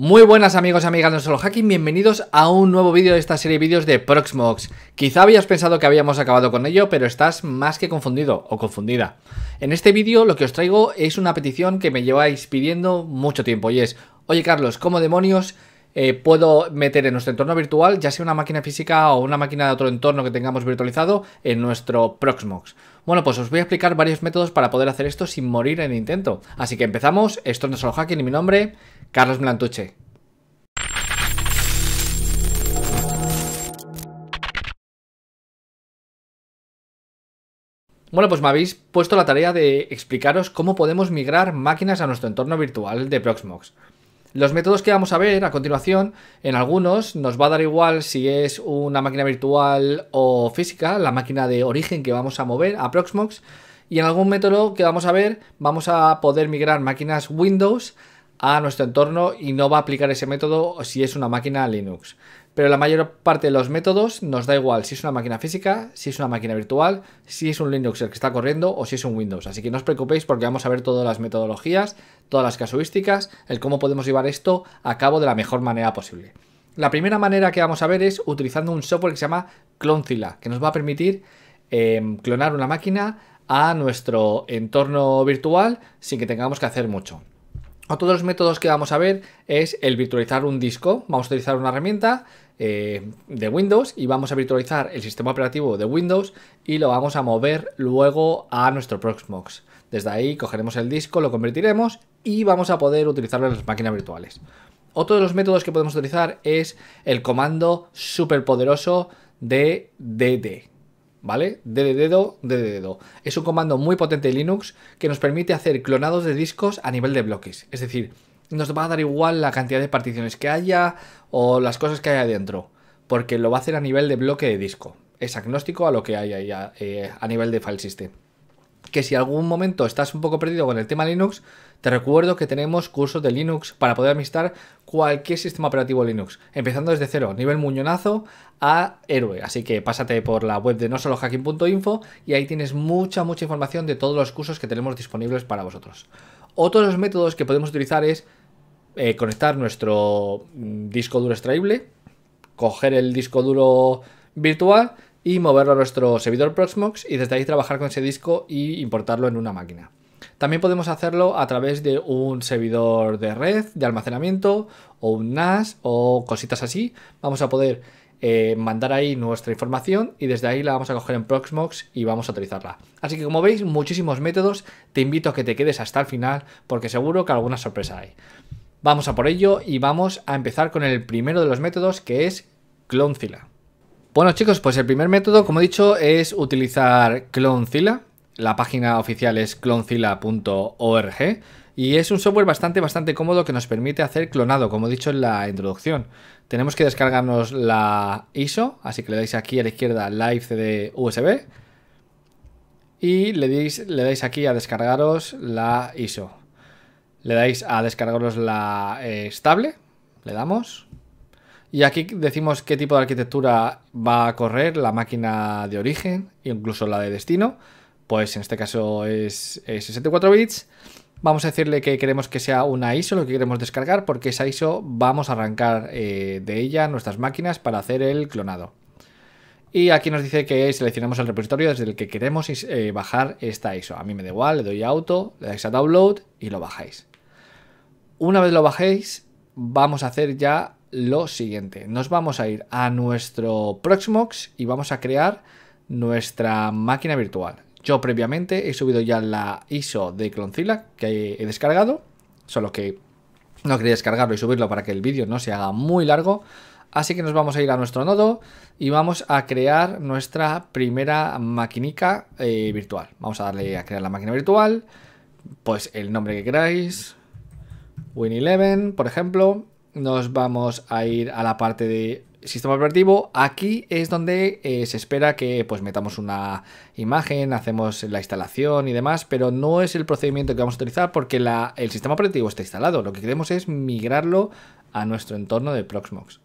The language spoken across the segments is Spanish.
Muy buenas amigos y amigas de Solo Hacking, bienvenidos a un nuevo vídeo de esta serie de vídeos de Proxmox. Quizá habías pensado que habíamos acabado con ello, pero estás más que confundido o confundida. En este vídeo lo que os traigo es una petición que me lleváis pidiendo mucho tiempo y es, oye Carlos, ¿cómo demonios eh, puedo meter en nuestro entorno virtual, ya sea una máquina física o una máquina de otro entorno que tengamos virtualizado, en nuestro Proxmox? Bueno, pues os voy a explicar varios métodos para poder hacer esto sin morir en intento. Así que empezamos, esto no es Solo Hacking y mi nombre... Carlos Blantuche. Bueno, pues me habéis puesto la tarea de explicaros cómo podemos migrar máquinas a nuestro entorno virtual de Proxmox. Los métodos que vamos a ver a continuación, en algunos nos va a dar igual si es una máquina virtual o física, la máquina de origen que vamos a mover a Proxmox, y en algún método que vamos a ver vamos a poder migrar máquinas Windows a nuestro entorno y no va a aplicar ese método si es una máquina Linux. Pero la mayor parte de los métodos nos da igual si es una máquina física, si es una máquina virtual, si es un Linux el que está corriendo o si es un Windows. Así que no os preocupéis porque vamos a ver todas las metodologías, todas las casuísticas, el cómo podemos llevar esto a cabo de la mejor manera posible. La primera manera que vamos a ver es utilizando un software que se llama Clonzilla que nos va a permitir em, clonar una máquina a nuestro entorno virtual sin que tengamos que hacer mucho. Otro de los métodos que vamos a ver es el virtualizar un disco. Vamos a utilizar una herramienta eh, de Windows y vamos a virtualizar el sistema operativo de Windows y lo vamos a mover luego a nuestro Proxmox. Desde ahí cogeremos el disco, lo convertiremos y vamos a poder utilizarlo en las máquinas virtuales. Otro de los métodos que podemos utilizar es el comando superpoderoso de DD. ¿vale? Dd de dedo, de dedo. Es un comando muy potente de Linux que nos permite hacer clonados de discos a nivel de bloques. Es decir, nos va a dar igual la cantidad de particiones que haya o las cosas que haya dentro, porque lo va a hacer a nivel de bloque de disco. Es agnóstico a lo que haya ahí a, eh, a nivel de file system. Que si algún momento estás un poco perdido con el tema Linux, te recuerdo que tenemos cursos de Linux para poder administrar cualquier sistema operativo Linux, empezando desde cero, nivel muñonazo a héroe. Así que pásate por la web de no solo y ahí tienes mucha, mucha información de todos los cursos que tenemos disponibles para vosotros. Otros de los métodos que podemos utilizar es eh, conectar nuestro mm, disco duro extraíble, coger el disco duro virtual y moverlo a nuestro servidor Proxmox y desde ahí trabajar con ese disco y importarlo en una máquina. También podemos hacerlo a través de un servidor de red, de almacenamiento, o un NAS, o cositas así. Vamos a poder eh, mandar ahí nuestra información y desde ahí la vamos a coger en Proxmox y vamos a utilizarla. Así que como veis, muchísimos métodos. Te invito a que te quedes hasta el final porque seguro que alguna sorpresa hay. Vamos a por ello y vamos a empezar con el primero de los métodos que es Clonezilla. Bueno chicos, pues el primer método, como he dicho, es utilizar Clonezilla. La página oficial es clonzilla.org y es un software bastante, bastante cómodo que nos permite hacer clonado, como he dicho en la introducción. Tenemos que descargarnos la ISO, así que le dais aquí a la izquierda Live CD USB y le, le dais aquí a descargaros la ISO. Le dais a descargaros la eh, estable, le damos. Y aquí decimos qué tipo de arquitectura va a correr, la máquina de origen, incluso la de destino pues en este caso es, 64 bits. Vamos a decirle que queremos que sea una ISO lo que queremos descargar, porque esa ISO vamos a arrancar eh, de ella nuestras máquinas para hacer el clonado. Y aquí nos dice que seleccionamos el repositorio desde el que queremos eh, bajar esta ISO. A mí me da igual, le doy a auto, le dais a download y lo bajáis. Una vez lo bajéis, vamos a hacer ya lo siguiente. Nos vamos a ir a nuestro Proxmox y vamos a crear nuestra máquina virtual. Yo previamente he subido ya la ISO de Clonzilla que he descargado, solo que no quería descargarlo y subirlo para que el vídeo no se haga muy largo. Así que nos vamos a ir a nuestro nodo y vamos a crear nuestra primera maquinica eh, virtual. Vamos a darle a crear la máquina virtual, pues el nombre que queráis, Win11, por ejemplo. Nos vamos a ir a la parte de sistema operativo, aquí es donde eh, se espera que pues metamos una imagen, hacemos la instalación y demás, pero no es el procedimiento que vamos a utilizar porque el sistema operativo está instalado. Lo que queremos es migrarlo a nuestro entorno de Proxmox.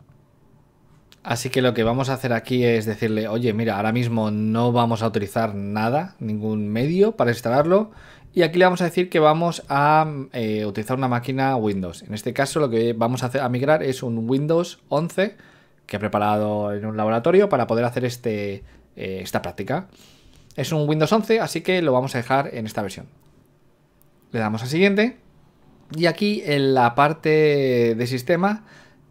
Así que lo que vamos a hacer aquí es decirle, oye, mira, ahora mismo no vamos a utilizar nada, ningún medio para instalarlo. Y aquí le vamos a decir que vamos a eh, utilizar una máquina Windows. En este caso lo que vamos a, hacer, a migrar es un Windows 11 que he preparado en un laboratorio para poder hacer este, eh, esta práctica. Es un Windows 11, así que lo vamos a dejar en esta versión. Le damos a siguiente. Y aquí en la parte de sistema,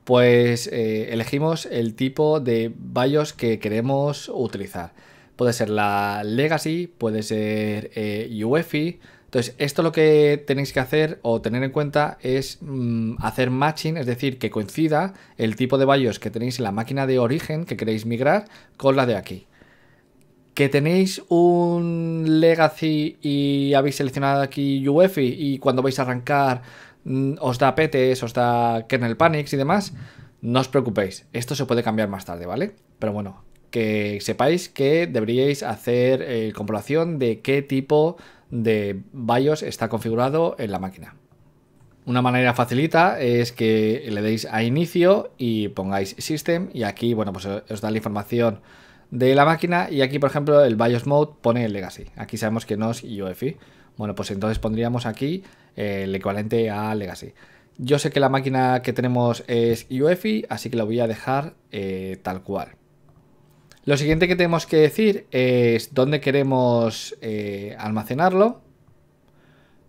pues eh, elegimos el tipo de BIOS que queremos utilizar. Puede ser la Legacy, puede ser eh, UEFI, entonces, esto lo que tenéis que hacer o tener en cuenta es mm, hacer matching, es decir, que coincida el tipo de BIOS que tenéis en la máquina de origen que queréis migrar con la de aquí. Que tenéis un legacy y habéis seleccionado aquí UEFI y cuando vais a arrancar mm, os da PTS, os da kernel panics y demás, no os preocupéis, esto se puede cambiar más tarde, ¿vale? Pero bueno, que sepáis que deberíais hacer eh, comprobación de qué tipo de BIOS está configurado en la máquina. Una manera facilita es que le deis a inicio y pongáis System y aquí, bueno, pues eh, os da la información de la máquina y aquí, por ejemplo, el BIOS Mode pone el Legacy. Aquí sabemos que no es UEFI. Bueno, pues entonces pondríamos aquí eh, el equivalente a Legacy. Yo sé que la máquina que tenemos es UEFI, así que lo voy a dejar eh, tal cual. Lo siguiente que tenemos que decir es dónde queremos eh, almacenarlo.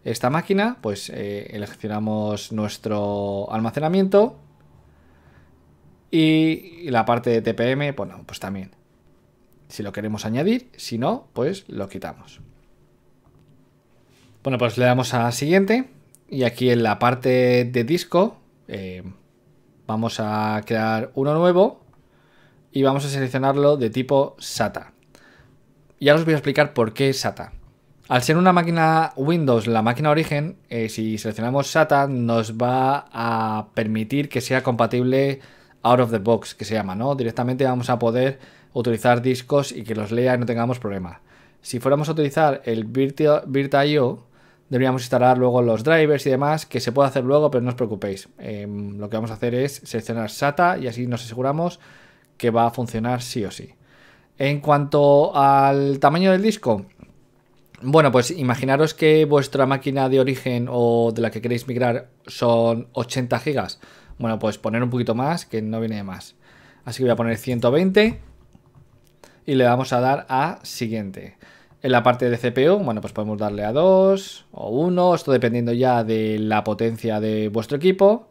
Esta máquina, pues eh, nuestro almacenamiento. Y la parte de TPM, bueno, pues también. Si lo queremos añadir, si no, pues lo quitamos. Bueno, pues le damos a siguiente. Y aquí en la parte de disco eh, vamos a crear uno nuevo y vamos a seleccionarlo de tipo SATA. Ya os voy a explicar por qué SATA. Al ser una máquina Windows, la máquina origen, eh, si seleccionamos SATA nos va a permitir que sea compatible out of the box, que se llama, ¿no? Directamente vamos a poder utilizar discos y que los lea y no tengamos problema. Si fuéramos a utilizar el VirtIO, deberíamos instalar luego los drivers y demás, que se puede hacer luego, pero no os preocupéis. Em, lo que vamos a hacer es seleccionar SATA y así nos aseguramos que va a funcionar sí o sí. En cuanto al tamaño del disco, bueno, pues imaginaros que vuestra máquina de origen o de la que queréis migrar son 80 gigas. Bueno, pues poner un poquito más, que no viene de más. Así que voy a poner 120 y le vamos a dar a siguiente. En la parte de CPU, bueno, pues podemos darle a 2 o 1, esto dependiendo ya de la potencia de vuestro equipo.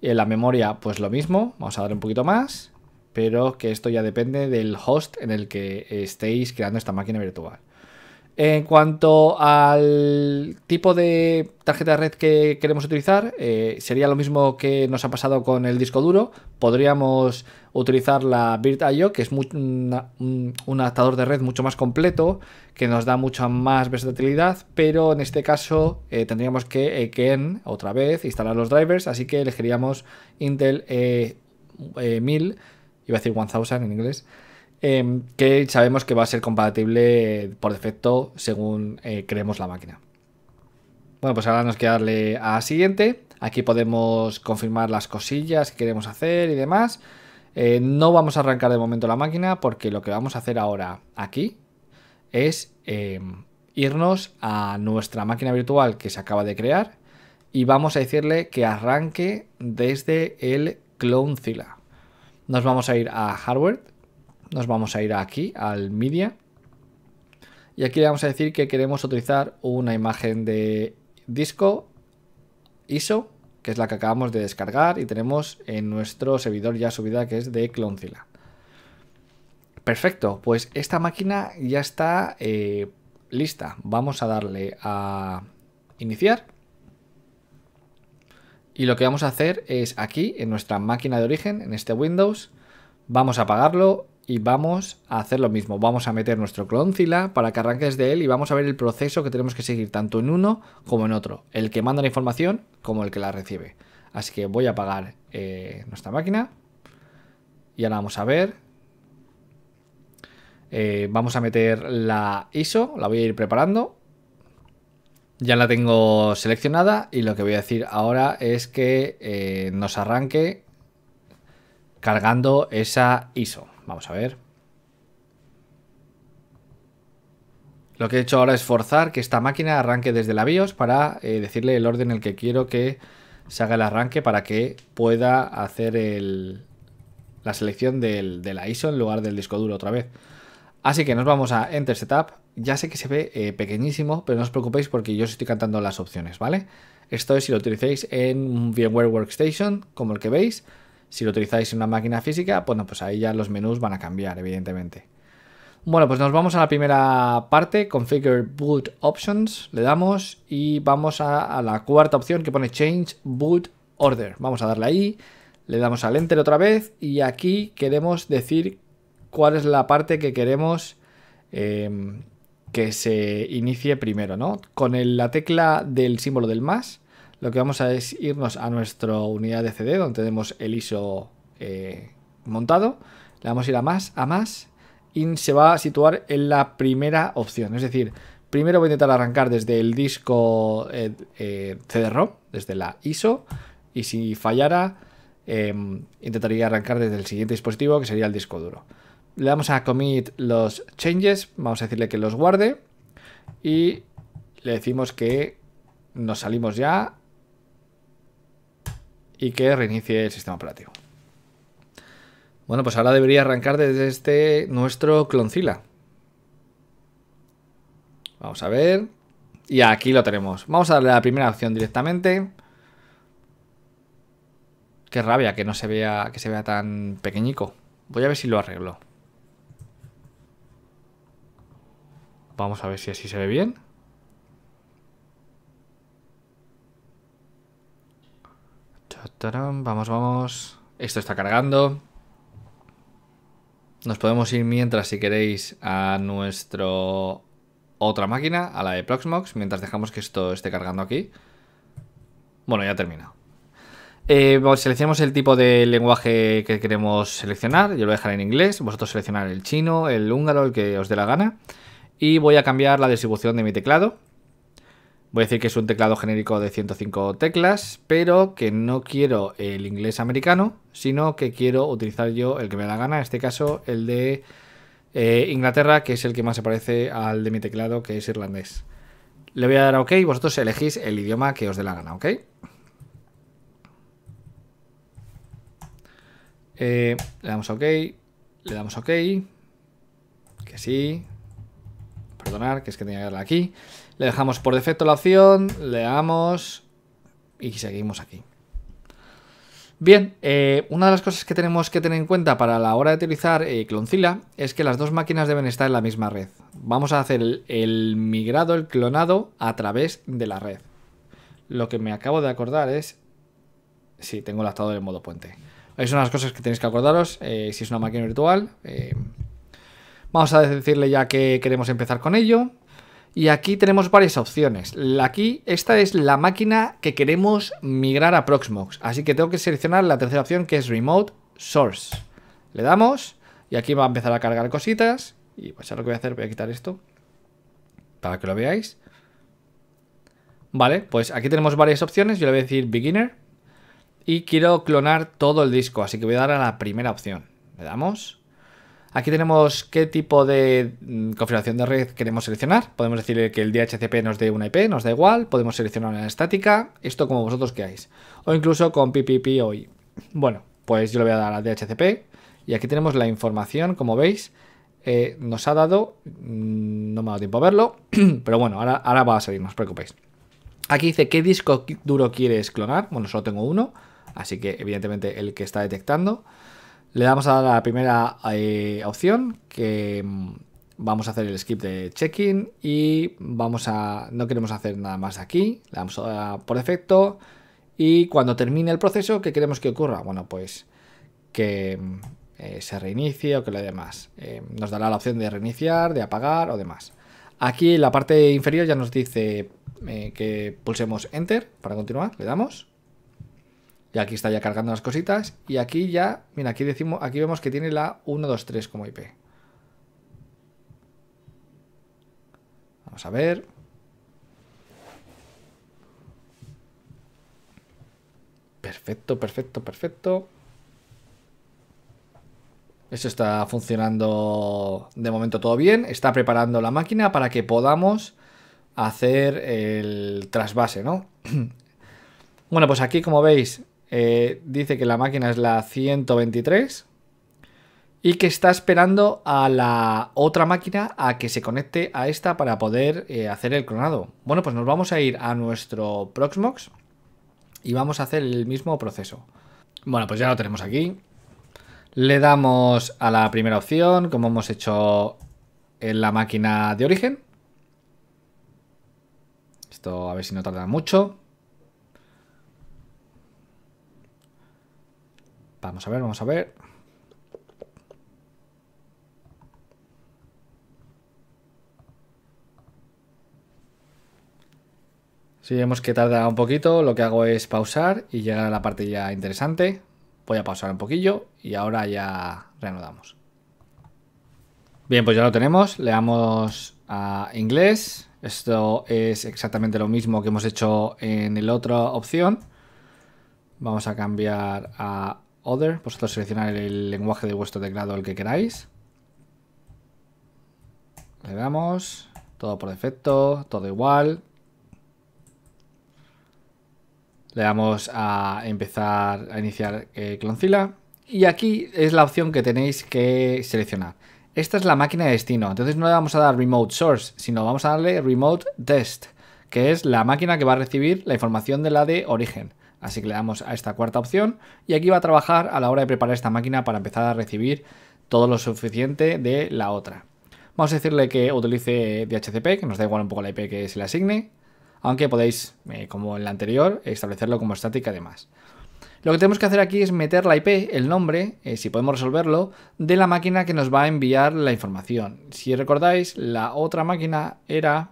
Y en la memoria, pues lo mismo, vamos a dar un poquito más pero que esto ya depende del host en el que estéis creando esta máquina virtual. En cuanto al tipo de tarjeta de red que queremos utilizar, eh, sería lo mismo que nos ha pasado con el disco duro. Podríamos utilizar la VirtIO, que es un adaptador de red mucho más completo, que nos da mucha más versatilidad, pero en este caso eh, tendríamos que, que otra vez instalar los drivers, así que elegiríamos Intel 1000 eh, iba a decir 1000 en inglés, em, que sabemos que va a ser compatible por defecto según eh, creemos la máquina. Bueno, pues ahora nos queda darle a siguiente. Aquí podemos confirmar las cosillas que queremos hacer y demás. Eh, no vamos a arrancar de momento la máquina porque lo que vamos a hacer ahora aquí es em, irnos a nuestra máquina virtual que se acaba de crear y vamos a decirle que arranque desde el CloneZilla. Nos vamos a ir a hardware. Nos vamos a ir aquí, al media. Y aquí le vamos a decir que queremos utilizar una imagen de disco ISO, que es la que acabamos de descargar y tenemos en nuestro servidor ya subida que es de Clonezilla. Perfecto, pues esta máquina ya está eh, lista. Vamos a darle a iniciar y lo que vamos a hacer es aquí, en nuestra máquina de origen, en este Windows, vamos a apagarlo y vamos a hacer lo mismo. Vamos a meter nuestro clonzilla para que arranques de él y vamos a ver el proceso que tenemos que seguir tanto en uno como en otro. El que manda la información como el que la recibe. Así que voy a apagar eh, nuestra máquina y ahora vamos a ver. Eh, vamos a meter la ISO, la voy a ir preparando ya la tengo seleccionada y lo que voy a decir ahora es que eh, nos arranque cargando esa ISO. Vamos a ver. Lo que he hecho ahora es forzar que esta máquina arranque desde la BIOS para eh, decirle el orden en el que quiero que se haga el arranque para que pueda hacer la selección de la ISO en lugar del disco duro otra vez. Así que nos vamos a Enter Setup ya sé que se ve eh, pequeñísimo, pero no os preocupéis porque yo os estoy cantando las opciones, ¿vale? Esto es si lo utilizáis en VMware Workstation, como el que veis. Si lo utilizáis en una máquina física, bueno, pues ahí ya los menús van a cambiar, evidentemente. Bueno, pues nos vamos a la primera parte, Configure Boot Options, le damos y vamos a, la cuarta opción que pone Change Boot Order. Vamos a darle ahí, le damos al Enter otra vez y aquí queremos decir cuál es la parte que queremos eh, que se inicie primero, ¿no? Con la tecla del símbolo del más, lo que vamos a es irnos a nuestra unidad de CD, donde tenemos el ISO eh, montado, le vamos a ir a más, a más, y se va a situar en la primera opción, es decir, primero voy a intentar arrancar desde el disco eh, eh, CD-ROM, desde la ISO, y si fallara, em, intentaría arrancar desde el siguiente dispositivo, que sería el disco duro le damos a commit los changes, vamos a decirle que los guarde y le decimos que nos salimos ya y que reinicie el sistema operativo. Bueno, pues ahora debería arrancar desde este nuestro cloncila. Vamos a ver. Y aquí lo tenemos. Vamos a darle a la primera opción directamente. Qué rabia que no se vea que se vea tan pequeñico. Voy a ver si lo arreglo. Vamos a ver si así se ve bien. Vamos, vamos. Esto está cargando. Nos podemos ir mientras, si queréis, a nuestra otra máquina, a la de Proxmox, mientras dejamos que esto esté cargando aquí. Bueno, ya termina. Eh, seleccionamos el tipo de lenguaje que queremos seleccionar. Yo lo voy a dejar en inglés. Vosotros seleccionar el chino, el húngaro, el que os dé la gana. Y voy a cambiar la distribución de mi teclado. Voy a decir que es un teclado genérico de 105 teclas, pero que no quiero el inglés americano, sino que quiero utilizar yo el que me da gana, en este caso el de eh, Inglaterra, que es el que más se parece al de mi teclado, que es irlandés. Le voy a dar a OK y vosotros elegís el idioma que os dé la gana, ¿ok? Eh, le damos a OK, le damos OK, que sí, Perdonar, que es que tenía que darle aquí. Le dejamos por defecto la opción, le damos y seguimos aquí. Bien, eh, una de las cosas que tenemos que tener en cuenta para la hora de utilizar eh, Clonzilla es que las dos máquinas deben estar en la misma red. Vamos a hacer el, migrado, el clonado a través de la red. Lo que me acabo de acordar es... si sí, tengo el adaptador en modo puente. Es una de las cosas que tenéis que acordaros eh, si es una máquina virtual. Vamos a decirle ya que queremos empezar con ello. Y aquí tenemos varias opciones. Aquí, esta es la máquina que queremos migrar a Proxmox. Así que tengo que seleccionar la tercera opción que es Remote Source. Le damos y aquí va a empezar a cargar cositas. Y pues ahora lo que voy a hacer, voy a quitar esto para que lo veáis. Vale, pues aquí tenemos varias opciones. Yo le voy a decir Beginner. Y quiero clonar todo el disco, así que voy a dar a la primera opción. Le damos. Aquí tenemos qué tipo de mm, configuración de red queremos seleccionar. Podemos decirle que el DHCP nos dé una IP, nos da igual. Podemos seleccionar una estática, esto como vosotros queráis. O incluso con PPP hoy. Bueno, pues yo le voy a dar a DHCP. Y aquí tenemos la información, como veis. Eh, nos ha dado, mm, no me ha dado tiempo a verlo, pero bueno, ahora va a salir, no os preocupéis. Aquí dice qué disco duro quieres clonar. Bueno, solo tengo uno, así que evidentemente el que está detectando. Le damos a la primera eh, opción que mm, vamos a hacer el skip de check-in y vamos a no queremos hacer nada más aquí. Le damos por defecto y cuando termine el proceso, ¿qué queremos que ocurra? Bueno, pues que mm, eh, se reinicie o que lo demás. Eh, nos dará la opción de reiniciar, de apagar o demás. Aquí en la parte inferior ya nos dice que pulsemos Enter para continuar, le damos. Y aquí está ya cargando las cositas. Y aquí ya, mira, aquí, decimos, aquí vemos que tiene la 123 como IP. Vamos a ver. Perfecto, perfecto, perfecto. Eso está funcionando de momento todo bien. Está preparando la máquina para que podamos hacer el trasvase, ¿no? bueno, pues aquí como veis eh, dice que la máquina es la 123 y que está esperando a la otra máquina a que se conecte a esta para poder eh, hacer el clonado. Bueno, pues nos vamos a ir a nuestro Proxmox y vamos a hacer el mismo proceso. Bueno, pues ya lo tenemos aquí. Le damos a la primera opción, como hemos hecho en la máquina de origen. Esto a ver si no tarda mucho. Vamos a ver, vamos a ver. Si vemos que tarda un poquito, lo que hago es pausar y llegar a la parte ya interesante. Voy a pausar un poquillo y ahora ya reanudamos. Bien, pues ya lo tenemos. Le damos a inglés. Esto es exactamente lo mismo que hemos hecho en la otra opción. Vamos a cambiar a Other, vosotros pues seleccionar el lenguaje de vuestro teclado, el que queráis. Le damos, todo por defecto, todo igual. Le damos a empezar a iniciar eh, Y aquí es la opción que tenéis que seleccionar. Esta es la máquina de destino, entonces no le vamos a dar Remote Source, sino vamos a darle Remote Test, que es la máquina que va a recibir la información de la de origen. Así que le damos a esta cuarta opción y aquí va a trabajar a la hora de preparar esta máquina para empezar a recibir todo lo suficiente de la otra. Vamos a decirle que utilice DHCP, que nos da igual un poco la IP que se le asigne, aunque podéis, eh, como en la anterior, establecerlo como estática además. Lo que tenemos que hacer aquí es meter la IP, el nombre, eh, si podemos resolverlo, de la máquina que nos va a enviar la información. Si recordáis, la otra máquina era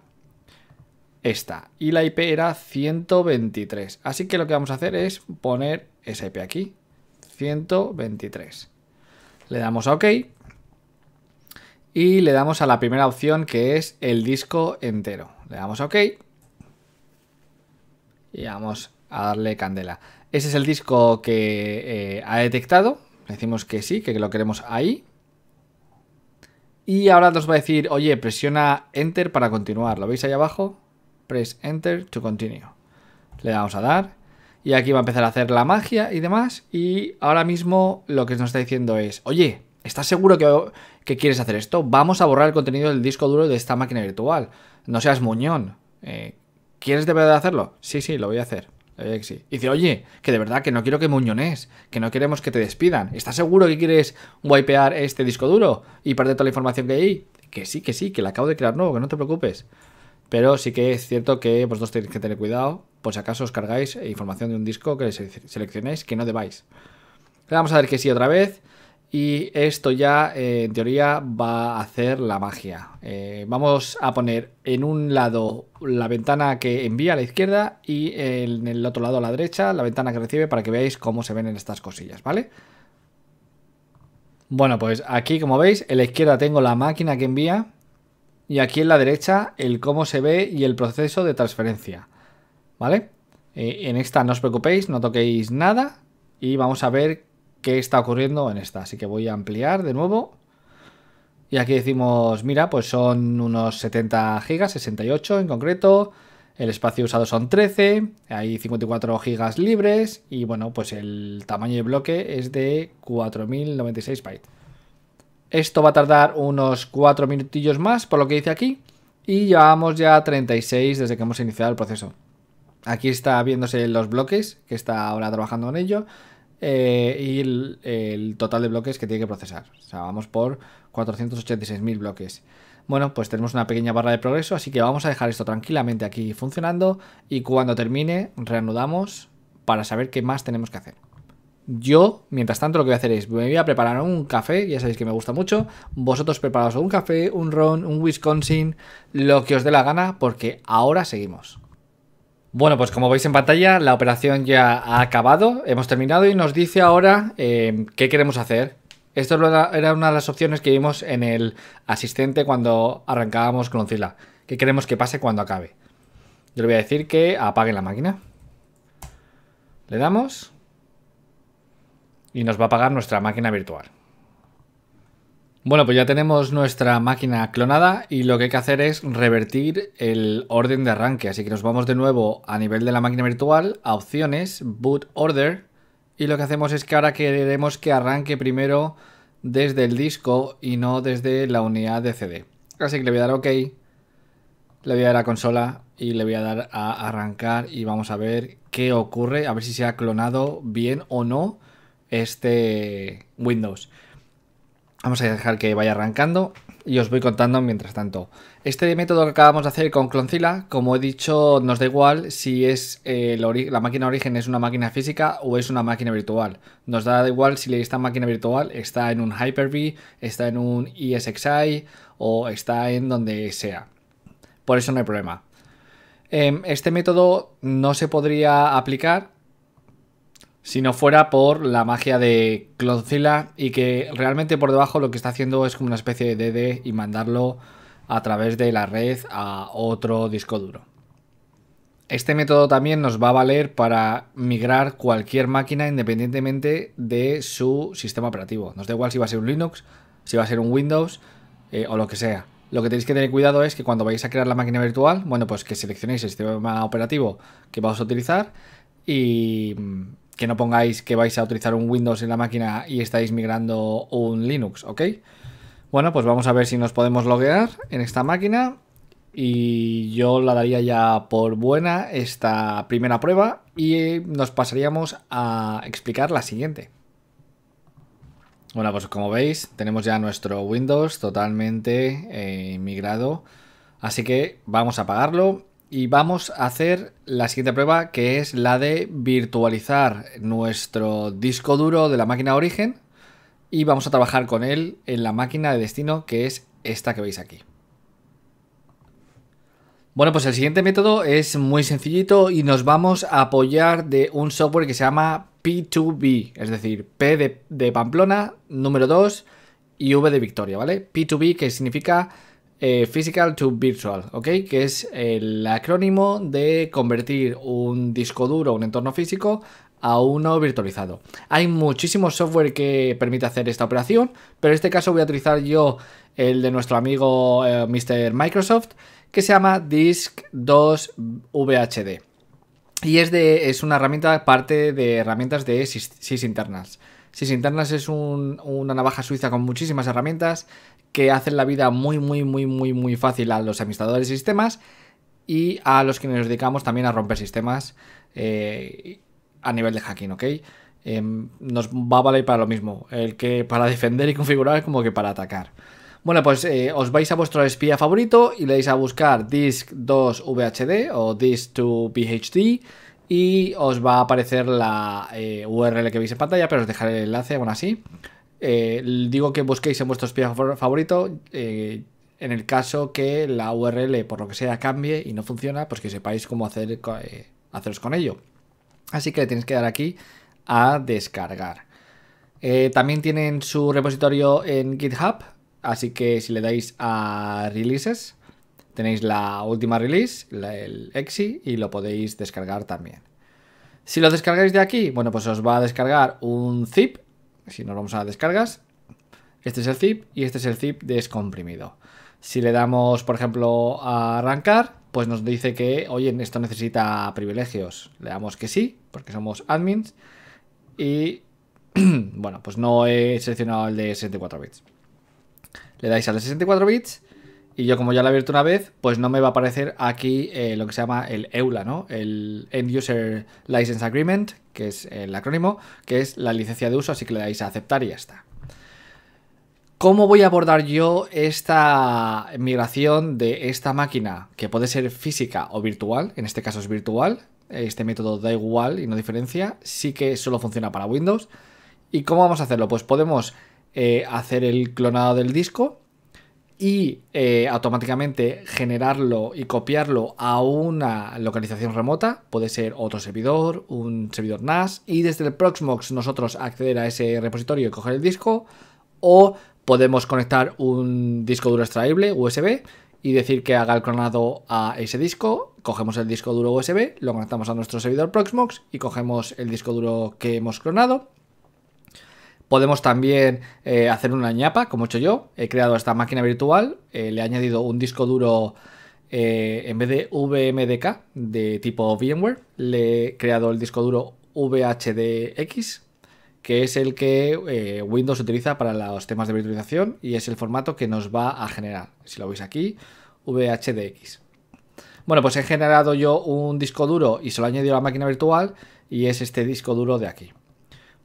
esta. Y la IP era 123. Así que lo que vamos a hacer es poner esa IP aquí. 123. Le damos a OK. Y le damos a la primera opción que es el disco entero. Le damos a OK. Y vamos a darle candela. Ese es el disco que eh, ha detectado. decimos que sí, que lo queremos ahí. Y ahora nos va a decir, oye, presiona Enter para continuar. ¿Lo veis ahí abajo? press enter to continue. Le damos a dar y aquí va a empezar a hacer la magia y demás y ahora mismo lo que nos está diciendo es, oye, ¿estás seguro que, quieres hacer esto? Vamos a borrar el contenido del disco duro de esta máquina virtual. No seas muñón. Eh, ¿Quieres de verdad hacerlo? Sí, sí, lo voy a hacer. Y dice, oye, que de verdad que no quiero que muñones, que no queremos que te despidan. ¿Estás seguro que quieres wipear este disco duro y perder toda la información que hay? Que sí, que sí, que la acabo de crear nuevo, que no te preocupes. Pero sí que es cierto que vosotros tenéis que tener cuidado por si acaso os cargáis información de un disco que seleccionéis que no debáis. vamos a ver que sí otra vez. Y esto ya, eh, en teoría, va a hacer la magia. Eh, vamos a poner en un lado la ventana que envía a la izquierda y en el otro lado a la derecha la ventana que recibe para que veáis cómo se ven en estas cosillas, ¿vale? Bueno, pues aquí, como veis, en la izquierda tengo la máquina que envía y aquí en la derecha el cómo se ve y el proceso de transferencia. ¿Vale? Eh, en esta no os preocupéis, no toquéis nada y vamos a ver qué está ocurriendo en esta. Así que voy a ampliar de nuevo. Y aquí decimos, mira, pues son unos 70 gigas, 68 en concreto. El espacio usado son 13, hay 54 gigas libres y bueno, pues el tamaño de bloque es de 4096 bytes. Esto va a tardar unos 4 minutillos más, por lo que dice aquí. Y llevamos ya 36 desde que hemos iniciado el proceso. Aquí está viéndose los bloques, que está ahora trabajando en ello. Eh, y el, el, total de bloques que tiene que procesar. O sea, vamos por 486.000 bloques. Bueno, pues tenemos una pequeña barra de progreso, así que vamos a dejar esto tranquilamente aquí funcionando y cuando termine reanudamos para saber qué más tenemos que hacer. Yo, mientras tanto, lo que voy a hacer es, me voy a preparar un café, ya sabéis que me gusta mucho, vosotros preparaos un café, un ron, un Wisconsin, lo que os dé la gana, porque ahora seguimos. Bueno, pues como veis en pantalla, la operación ya ha acabado, hemos terminado y nos dice ahora eh, qué queremos hacer. Esto era una de las opciones que vimos en el asistente cuando arrancábamos con Zilla. ¿Qué queremos que pase cuando acabe? Yo le voy a decir que apague la máquina. Le damos y nos va a pagar nuestra máquina virtual. Bueno, pues ya tenemos nuestra máquina clonada y lo que hay que hacer es revertir el orden de arranque. Así que nos vamos de nuevo a nivel de la máquina virtual, a opciones, boot order. Y lo que hacemos es que ahora queremos que arranque primero desde el disco y no desde la unidad de CD. Así que le voy a dar OK, le voy a dar a consola y le voy a dar a arrancar y vamos a ver qué ocurre, a ver si se ha clonado bien o no este Windows. Vamos a dejar que vaya arrancando y os voy contando mientras tanto. Este método que acabamos de hacer con Clonzilla, como he dicho, nos da igual si es eh, la máquina origen es una máquina física o es una máquina virtual. Nos da igual si esta máquina virtual está en un Hyper-V, está en un ESXi o está en donde sea. Por eso no hay problema. Em, este método no se podría aplicar si no fuera por la magia de Clonzilla y que realmente por debajo lo que está haciendo es como una especie de DD y mandarlo a través de la red a otro disco duro. Este método también nos va a valer para migrar cualquier máquina independientemente de su sistema operativo. Nos da igual si va a ser un Linux, si va a ser un Windows eh, o lo que sea. Lo que tenéis que tener cuidado es que cuando vais a crear la máquina virtual, bueno, pues que seleccionéis el sistema operativo que vais a utilizar y que no pongáis que vais a utilizar un Windows en la máquina y estáis migrando un Linux, ¿ok? Bueno, pues vamos a ver si nos podemos loguear en esta máquina y yo la daría ya por buena esta primera prueba y nos pasaríamos a explicar la siguiente. Bueno, pues como veis, tenemos ya nuestro Windows totalmente eh, migrado, así que vamos a apagarlo y vamos a hacer la siguiente prueba, que es la de virtualizar nuestro disco duro de la máquina de origen. Y vamos a trabajar con él en la máquina de destino, que es esta que veis aquí. Bueno, pues el siguiente método es muy sencillito y nos vamos a apoyar de un software que se llama P2B, es decir, P de, Pamplona, número 2 y V de Victoria, ¿vale? P2B que significa eh, Physical to Virtual, ¿ok? Que es el acrónimo de convertir un disco duro, un entorno físico, a uno virtualizado. Hay muchísimo software que permite hacer esta operación, pero en este caso voy a utilizar yo el de nuestro amigo eh, Mr. Microsoft, que se llama Disk 2 VHD. Y es, de, es una herramienta, parte de herramientas de SysInternals. SysInternals es una navaja suiza con muchísimas herramientas que hacen la vida muy, muy, muy, muy, muy fácil a los administradores de sistemas y a los que nos dedicamos también a romper sistemas eh, a nivel de hacking, ¿ok? Em, nos va a valer para lo mismo, el que para defender y configurar como que para atacar. Bueno, pues eh, os vais a vuestro espía favorito y le dais a buscar disk 2 VHD o disk 2 VHD y os va a aparecer la eh, URL que veis en pantalla, pero os dejaré el enlace aún así. Eh, digo que busquéis en vuestro espía favorito. Eh, en el caso que la URL, por lo que sea, cambie y no funciona, pues que sepáis cómo hacer, eh, haceros con ello. Así que le tenéis que dar aquí a descargar. también tienen su repositorio en GitHub, así que si le dais a releases, tenéis la última release, el EXI, y lo podéis descargar también. Si lo descargáis de aquí, bueno, pues os va a descargar un zip si nos vamos a descargas, este es el zip y este es el zip descomprimido. Si le damos, por ejemplo, a arrancar, pues nos dice que, oye, esto necesita privilegios. Le damos que sí, porque somos admins. Y, bueno, pues no he seleccionado el de 64 bits. Le dais al de 64 bits y yo como ya lo he abierto una vez, pues no me va a aparecer aquí eh, lo que se llama el EULA, ¿no? El End User License Agreement, que es el acrónimo, que es la licencia de uso, así que le dais a aceptar y ya está. ¿Cómo voy a abordar yo esta migración de esta máquina, que puede ser física o virtual? En este caso es virtual, este método da igual y no diferencia, sí que solo funciona para Windows. ¿Y cómo vamos a hacerlo? Pues podemos eh, hacer el clonado del disco, y eh, automáticamente generarlo y copiarlo a una localización remota, puede ser otro servidor, un servidor NAS, y desde el Proxmox nosotros acceder a ese repositorio y coger el disco, o podemos conectar un disco duro extraíble USB y decir que haga el clonado a ese disco, cogemos el disco duro USB, lo conectamos a nuestro servidor Proxmox y cogemos el disco duro que hemos clonado Podemos también eh, hacer una ñapa, como he hecho yo. He creado esta máquina virtual, eh, le he añadido un disco duro eh, en vez de VMDK de tipo VMware, le he creado el disco duro VHDX, que es el que Windows utiliza para los temas de virtualización y es el formato que nos va a generar. Si lo veis aquí, VHDX. Bueno, pues he generado yo un disco duro y se lo he añadido a la máquina virtual y es este disco duro de aquí.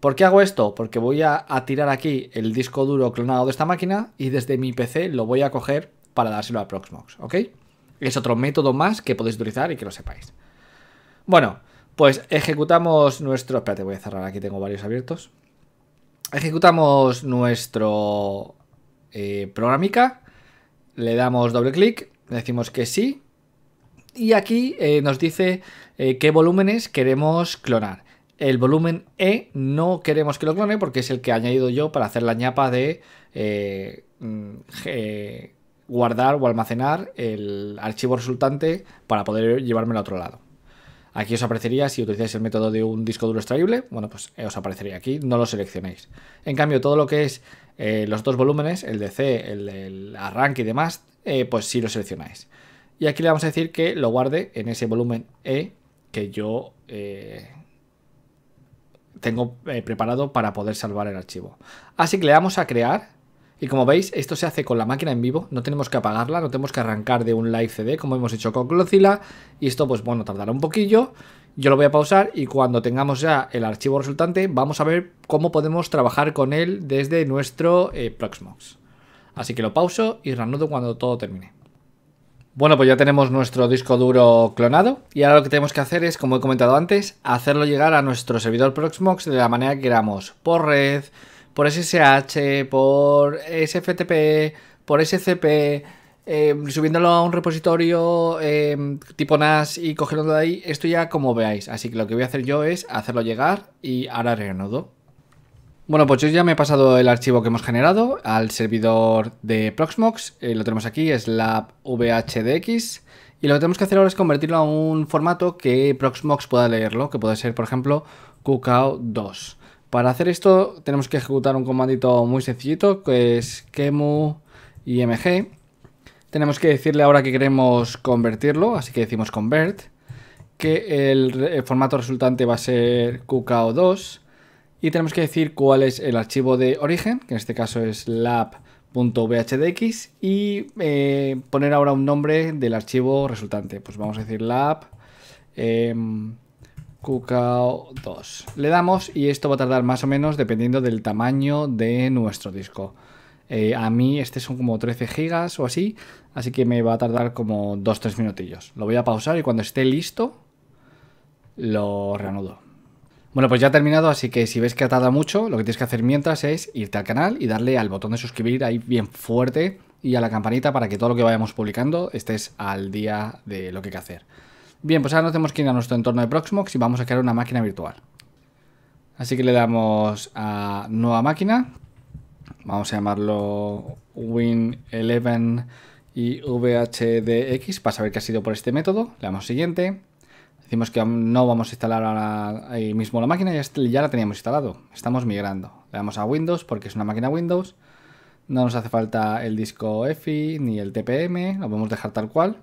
¿Por qué hago esto? Porque voy a, tirar aquí el disco duro clonado de esta máquina y desde mi PC lo voy a coger para dárselo a Proxmox, ¿ok? Es otro método más que podéis utilizar y que lo sepáis. Bueno, pues ejecutamos nuestro... Espérate, voy a cerrar, aquí tengo varios abiertos. Ejecutamos nuestro eh, programica, le damos doble clic, le decimos que sí, y aquí eh, nos dice eh, qué volúmenes queremos clonar. El volumen E no queremos que lo clone porque es el que he añadido yo para hacer la ñapa de eh, mm, eh, guardar o almacenar el archivo resultante para poder llevármelo a otro lado. Aquí os aparecería, si utilizáis el método de un disco duro extraíble, bueno, pues eh, os aparecería aquí, no lo seleccionéis. En cambio, todo lo que es los dos volúmenes, el de C, el del arranque y demás, pues sí lo seleccionáis. Y aquí le vamos a decir que lo guarde en ese volumen E que yo tengo eh, preparado para poder salvar el archivo. Así que le damos a crear y como veis esto se hace con la máquina en vivo, no tenemos que apagarla, no tenemos que arrancar de un live CD como hemos hecho con Glozila. y esto pues bueno tardará un poquillo. Yo lo voy a pausar y cuando tengamos ya el archivo resultante vamos a ver cómo podemos trabajar con él desde nuestro eh, Proxmox. Así que lo pauso y reanudo cuando todo termine. Bueno, pues ya tenemos nuestro disco duro clonado y ahora lo que tenemos que hacer es, como he comentado antes, hacerlo llegar a nuestro servidor Proxmox de la manera que queramos, por red, por SSH, por SFTP, por SCP, em, subiéndolo a un repositorio em, tipo NAS y cogiéndolo de ahí, esto ya como veáis. Así que lo que voy a hacer yo es hacerlo llegar y ahora reanudo. Bueno, pues yo ya me he pasado el archivo que hemos generado al servidor de Proxmox. Eh, lo tenemos aquí, es la VHDX. Y lo que tenemos que hacer ahora es convertirlo a un formato que Proxmox pueda leerlo, que puede ser, por ejemplo, QCOW2. Para hacer esto tenemos que ejecutar un comandito muy sencillito, que es qemu img. Tenemos que decirle ahora que queremos convertirlo, así que decimos convert, que el, formato resultante va a ser QCOW2 y tenemos que decir cuál es el archivo de origen, que en este caso es lab.vhdx y eh, poner ahora un nombre del archivo resultante. Pues vamos a decir lab 2. Em, Le damos y esto va a tardar más o menos dependiendo del tamaño de nuestro disco. Eh, a mí este son como 13 gigas o así, así que me va a tardar como 2-3 minutillos. Lo voy a pausar y cuando esté listo lo reanudo. Bueno, pues ya ha terminado, así que si ves que atada mucho, lo que tienes que hacer mientras es irte al canal y darle al botón de suscribir ahí bien fuerte y a la campanita para que todo lo que vayamos publicando estés al día de lo que hay que hacer. Bien, pues ahora nos tenemos que ir a nuestro entorno de Proxmox y vamos a crear una máquina virtual. Así que le damos a nueva máquina, vamos a llamarlo Win11 y VHDX para saber que ha sido por este método, le damos siguiente Decimos que no vamos a instalar ahora ahí mismo la máquina, ya la teníamos instalado. Estamos migrando. Le damos a Windows porque es una máquina Windows. No nos hace falta el disco EFI ni el TPM, lo podemos dejar tal cual.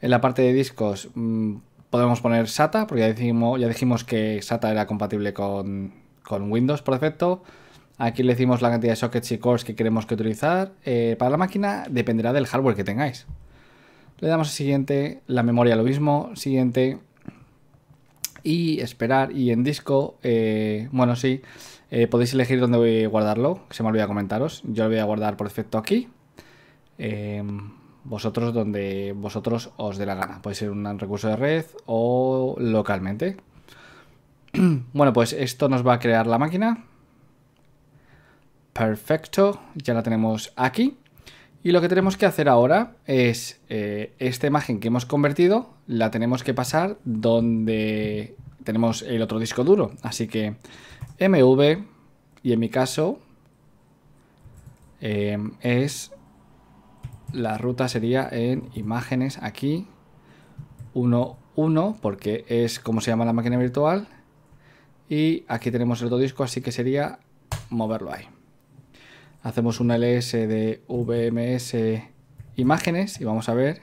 En la parte de discos mm, podemos poner SATA, porque ya dijimos, ya dijimos que SATA era compatible con, Windows por defecto. Aquí le decimos la cantidad de sockets y cores que queremos que utilizar. Eh, para la máquina dependerá del hardware que tengáis. Le damos a siguiente, la memoria lo mismo, siguiente y esperar. Y en disco, eh, bueno, sí, eh, podéis elegir dónde voy a guardarlo, se me olvidó comentaros. Yo lo voy a guardar por defecto aquí. Em, vosotros donde vosotros os dé la gana. Puede ser un recurso de red o localmente. bueno, pues esto nos va a crear la máquina. Perfecto, ya la tenemos aquí. Y lo que tenemos que hacer ahora es eh, esta imagen que hemos convertido, la tenemos que pasar donde tenemos el otro disco duro. Así que MV, y en mi caso eh, es, la ruta sería en imágenes aquí, 1, 1, porque es como se llama la máquina virtual. Y aquí tenemos el otro disco, así que sería moverlo ahí hacemos un ls de vms imágenes y vamos a ver,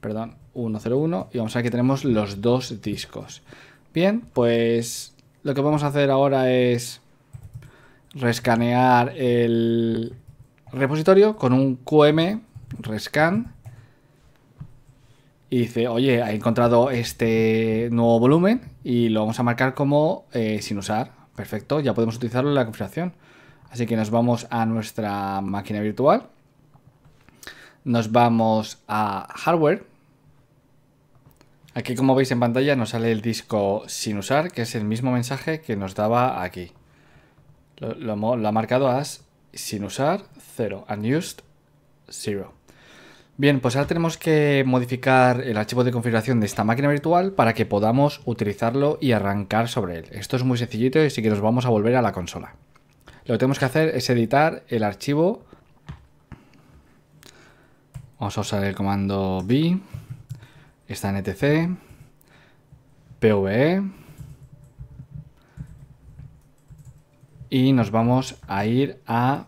perdón, 101 y vamos a ver que tenemos los dos discos. Bien, pues lo que vamos a hacer ahora es rescanear el repositorio con un QM rescan y dice, oye, ha encontrado este nuevo volumen y lo vamos a marcar como eh, sin usar. Perfecto, ya podemos utilizarlo en la configuración. Así que nos vamos a nuestra máquina virtual. Nos vamos a hardware. Aquí como veis en pantalla nos sale el disco sin usar, que es el mismo mensaje que nos daba aquí. Lo, ha marcado as sin usar 0, unused 0. Bien, pues ahora tenemos que modificar el archivo de configuración de esta máquina virtual para que podamos utilizarlo y arrancar sobre él. Esto es muy sencillito y que nos vamos a volver a la consola. Lo que tenemos que hacer es editar el archivo. Vamos a usar el comando b, está en etc, pve, y nos vamos a ir a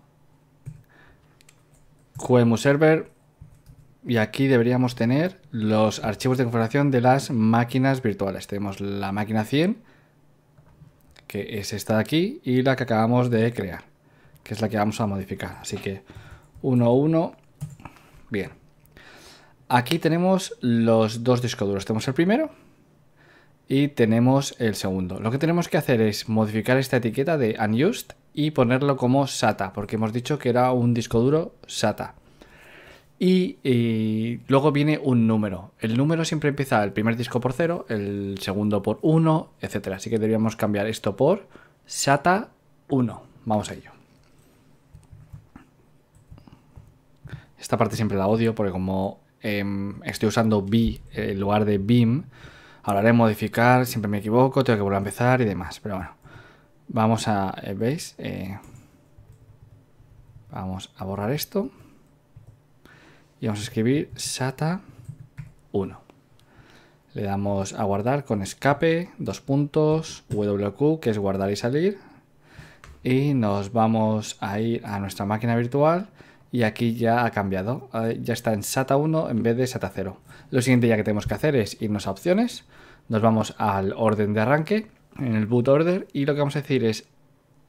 QEMU Server y aquí deberíamos tener los archivos de configuración de las máquinas virtuales. Tenemos la máquina 100 que es esta de aquí, y la que acabamos de crear, que es la que vamos a modificar. Así que 1, 1, bien. Aquí tenemos los dos discos duros. Tenemos el primero y tenemos el segundo. Lo que tenemos que hacer es modificar esta etiqueta de unused y ponerlo como SATA, porque hemos dicho que era un disco duro SATA. Y, eh, luego viene un número. El número siempre empieza el primer disco por 0, el segundo por 1, etc. Así que deberíamos cambiar esto por SATA 1. Vamos a ello. Esta parte siempre la odio porque como em, estoy usando B en lugar de BIM, ahora haré modificar, siempre me equivoco, tengo que volver a empezar y demás. Pero bueno, vamos a, eh, ¿veis? Eh, vamos a borrar esto y vamos a escribir SATA 1. Le damos a guardar con escape, dos puntos, WQ, que es guardar y salir. Y nos vamos a ir a nuestra máquina virtual y aquí ya ha cambiado. Eh, ya está en SATA 1 en vez de SATA 0. Lo siguiente ya que tenemos que hacer es irnos a opciones. Nos vamos al orden de arranque, en el boot order, y lo que vamos a decir es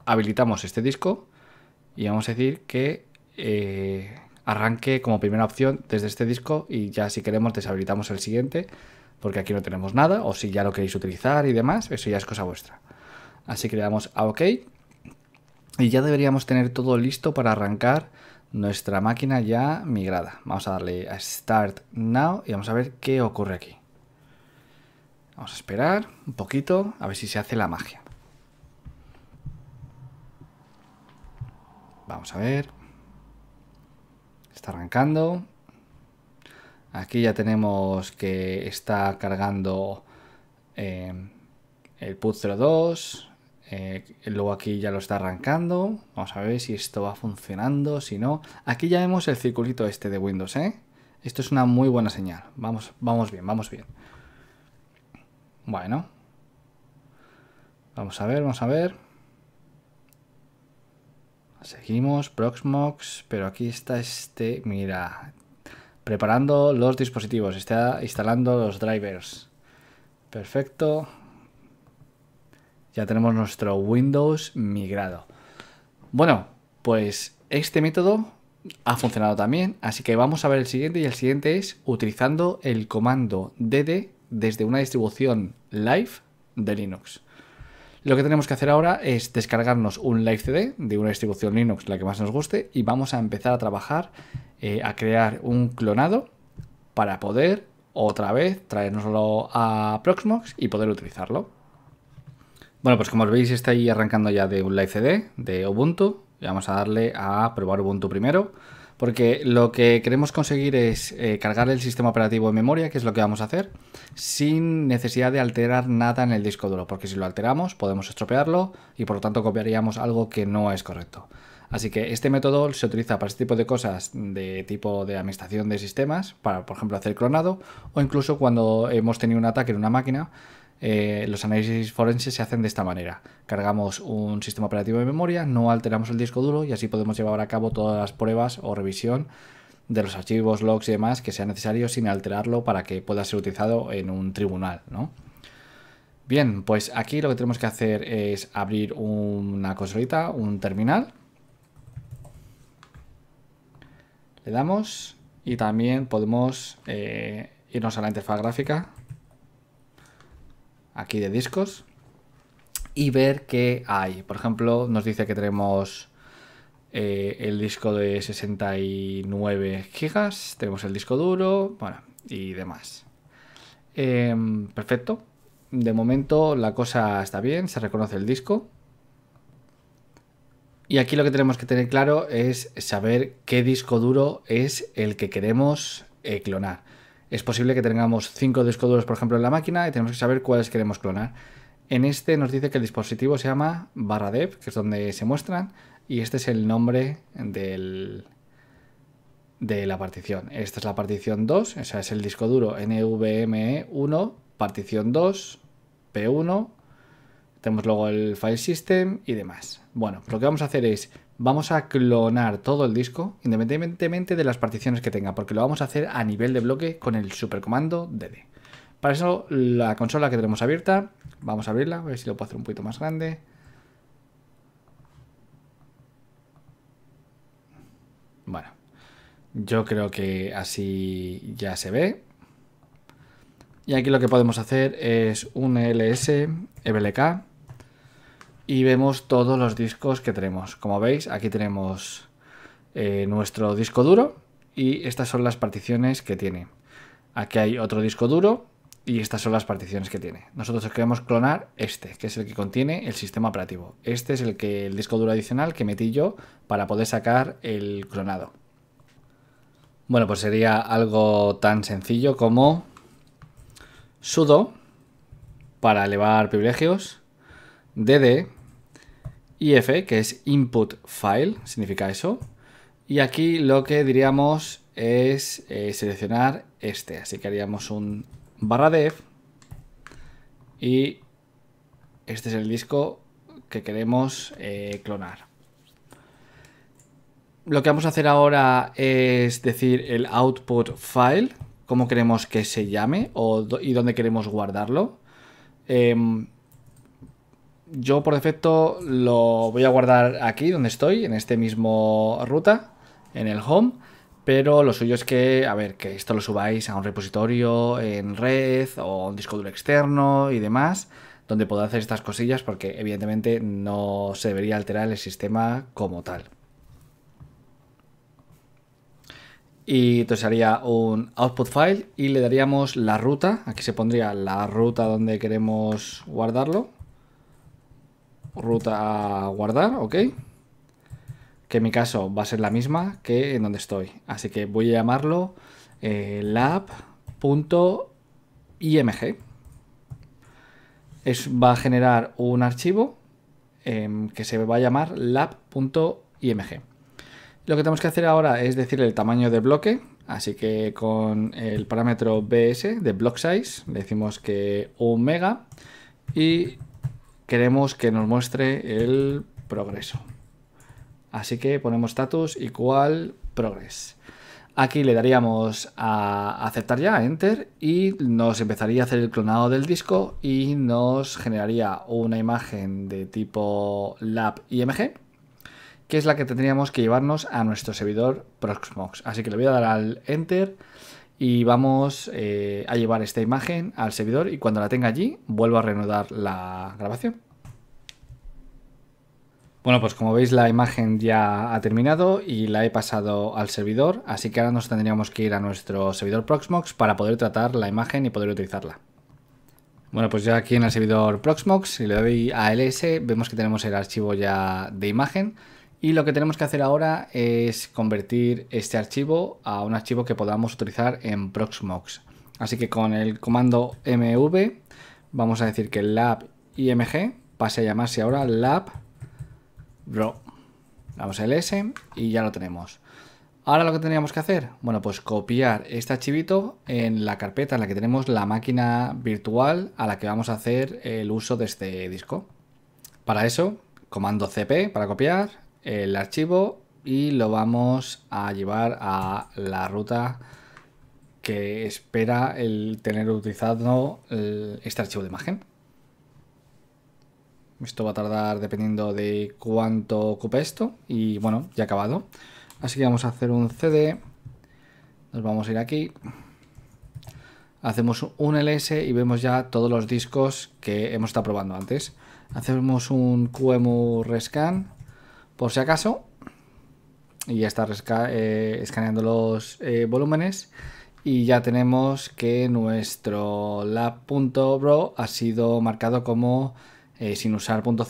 habilitamos este disco y vamos a decir que... Eh, arranque como primera opción desde este disco y ya si queremos deshabilitamos el siguiente porque aquí no tenemos nada o si ya lo queréis utilizar y demás, eso ya es cosa vuestra. Así que le damos a OK y ya deberíamos tener todo listo para arrancar nuestra máquina ya migrada. Vamos a darle a Start Now y vamos a ver qué ocurre aquí. Vamos a esperar un poquito a ver si se hace la magia. Vamos a ver arrancando. Aquí ya tenemos que está cargando eh, el PUT02 eh, luego aquí ya lo está arrancando. Vamos a ver si esto va funcionando, si no. Aquí ya vemos el circulito este de Windows, ¿eh? Esto es una muy buena señal. Vamos, vamos bien, vamos bien. Bueno. Vamos a ver, vamos a ver. Seguimos, Proxmox, pero aquí está este, mira, preparando los dispositivos, está instalando los drivers. Perfecto. Ya tenemos nuestro Windows migrado. Bueno, pues este método ha funcionado también, así que vamos a ver el siguiente y el siguiente es utilizando el comando dd desde una distribución live de Linux. Lo que tenemos que hacer ahora es descargarnos un live CD de una distribución Linux, la que más nos guste, y vamos a empezar a trabajar, eh, a crear un clonado para poder otra vez traernoslo a Proxmox y poder utilizarlo. Bueno, pues como os veis, está ahí arrancando ya de un live CD de Ubuntu. vamos a darle a probar Ubuntu primero porque lo que queremos conseguir es eh, cargar el sistema operativo en memoria, que es lo que vamos a hacer, sin necesidad de alterar nada en el disco duro, porque si lo alteramos podemos estropearlo y por lo tanto copiaríamos algo que no es correcto. Así que este método se utiliza para este tipo de cosas de tipo de administración de sistemas, para por ejemplo hacer clonado, o incluso cuando hemos tenido un ataque en una máquina eh, los análisis forenses se hacen de esta manera. Cargamos un sistema operativo de memoria, no alteramos el disco duro y así podemos llevar a cabo todas las pruebas o revisión de los archivos, logs y demás que sea necesario sin alterarlo para que pueda ser utilizado en un tribunal, Bien, pues aquí lo que tenemos que hacer es abrir una consolita, un terminal. Le damos y también podemos eh, irnos a la interfaz gráfica aquí de discos y ver qué hay. Por ejemplo, nos dice que tenemos eh, el disco de 69 gigas, tenemos el disco duro, y demás. Em, perfecto. De momento la cosa está bien, se reconoce el disco. Y aquí lo que tenemos que tener claro es saber qué disco duro es el que queremos eh, clonar es posible que tengamos cinco discos duros, por ejemplo, en la máquina y tenemos que saber cuáles queremos clonar. En este nos dice que el dispositivo se llama barra dev, que es donde se muestran, y este es el nombre de la partición. Esta es la partición 2, o sea, es el disco duro NVMe1, partición 2, P1, tenemos luego el file system y demás. Bueno, lo que vamos a hacer es vamos a clonar todo el disco, independientemente de las particiones que tenga, porque lo vamos a hacer a nivel de bloque con el supercomando DD. Para eso, la consola que tenemos abierta, vamos a abrirla, a ver si lo puedo hacer un poquito más grande. Bueno, yo creo que así ya se ve. Y aquí lo que podemos hacer es un ls EBLK y vemos todos los discos que tenemos. Como veis, aquí tenemos eh, nuestro disco duro y estas son las particiones que tiene. Aquí hay otro disco duro y estas son las particiones que tiene. Nosotros queremos clonar este, que es el que contiene el sistema operativo. Este es el, que, el disco duro adicional que metí yo para poder sacar el clonado. Bueno, pues sería algo tan sencillo como sudo para elevar privilegios, dd IF, que es input file, significa eso. Y aquí lo que diríamos es eh, seleccionar este. Así que haríamos un barra def y este es el disco que queremos eh, clonar. Lo que vamos a hacer ahora es decir el output file, cómo queremos que se llame y dónde queremos guardarlo. Em, yo por defecto lo voy a guardar aquí donde estoy, en este mismo ruta, en el home. Pero lo suyo es que, a ver, que esto lo subáis a un repositorio en red o un disco duro externo y demás, donde podáis hacer estas cosillas porque evidentemente no se debería alterar el sistema como tal. Y entonces haría un output file y le daríamos la ruta, aquí se pondría la ruta donde queremos guardarlo, ruta a guardar, ¿ok? Que en mi caso va a ser la misma que en donde estoy. Así que voy a llamarlo eh, lab.img. Es, va a generar un archivo em, que se va a llamar lab.img. Lo que tenemos que hacer ahora es decir el tamaño de bloque, así que con el parámetro bs de block size le decimos que un mega y queremos que nos muestre el progreso. Así que ponemos status igual progres Aquí le daríamos a aceptar ya, enter, y nos empezaría a hacer el clonado del disco y nos generaría una imagen de tipo lab img, que es la que tendríamos que llevarnos a nuestro servidor Proxmox. Así que le voy a dar al enter y vamos eh, a llevar esta imagen al servidor y cuando la tenga allí vuelvo a reanudar la grabación. Bueno, pues como veis la imagen ya ha terminado y la he pasado al servidor, así que ahora nos tendríamos que ir a nuestro servidor Proxmox para poder tratar la imagen y poder utilizarla. Bueno, pues ya aquí en el servidor Proxmox, si le doy a ls, vemos que tenemos el archivo ya de imagen, y lo que tenemos que hacer ahora es convertir este archivo a un archivo que podamos utilizar en Proxmox. Así que con el comando mv vamos a decir que lab img pase a llamarse ahora lab bro. Damos el s y ya lo tenemos. Ahora lo que teníamos que hacer, bueno, pues copiar este archivito en la carpeta en la que tenemos la máquina virtual a la que vamos a hacer el uso de este disco. Para eso, comando cp para copiar el archivo y lo vamos a llevar a la ruta que espera el tener utilizado este archivo de imagen. Esto va a tardar dependiendo de cuánto ocupe esto. Y bueno, ya acabado. Así que vamos a hacer un CD. Nos vamos a ir aquí. Hacemos un ls y vemos ya todos los discos que hemos estado probando antes. Hacemos un QEMU rescan por si acaso. Y ya está eh, escaneando los eh, volúmenes. Y ya tenemos que nuestro lab.bro ha sido marcado como eh, sin usar punto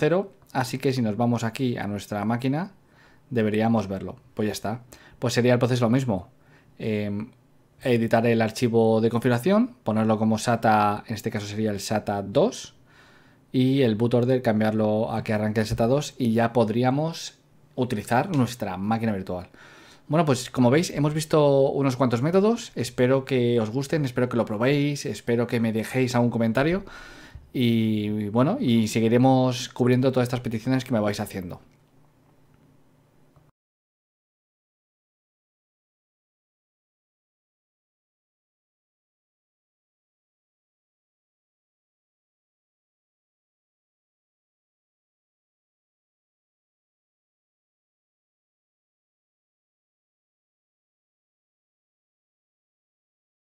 Así que si nos vamos aquí a nuestra máquina, deberíamos verlo. Pues ya está. Pues sería el proceso lo mismo. Em, editar el archivo de configuración, ponerlo como SATA, en este caso sería el SATA 2 y el boot order cambiarlo a que arranque el sata 2 y ya podríamos utilizar nuestra máquina virtual. Bueno, pues como veis, hemos visto unos cuantos métodos. Espero que os gusten, espero que lo probéis, espero que me dejéis algún comentario. Y bueno, y seguiremos cubriendo todas estas peticiones que me vais haciendo.